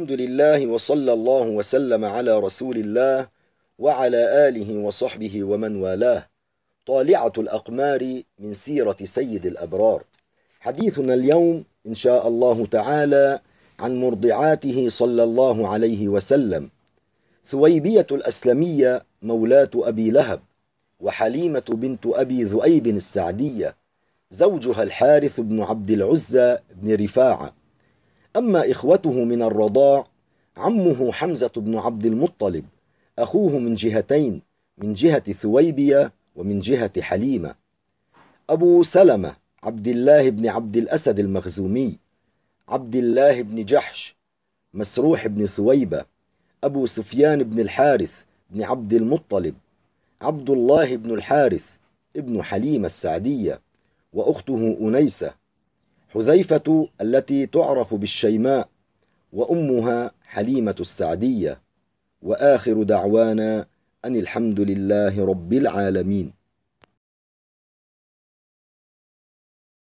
الحمد لله وصلى الله وسلم على رسول الله وعلى آله وصحبه ومن والاه طالعة الأقمار من سيرة سيد الأبرار حديثنا اليوم إن شاء الله تعالى عن مرضعاته صلى الله عليه وسلم ثويبية الأسلمية مولاة أبي لهب وحليمة بنت أبي ذؤيب السعدية زوجها الحارث بن عبد العزى بن رفاعة أما إخوته من الرضاع عمه حمزة بن عبد المطلب أخوه من جهتين من جهة ثويبية ومن جهة حليمة أبو سلمة عبد الله بن عبد الأسد المخزومي عبد الله بن جحش مسروح بن ثويبة أبو سفيان بن الحارث بن عبد المطلب عبد الله بن الحارث ابن حليمة السعدية وأخته أنيسة حذيفة التي تعرف بالشيماء وأمها حليمة السعدية وآخر دعوانا أن الحمد لله رب العالمين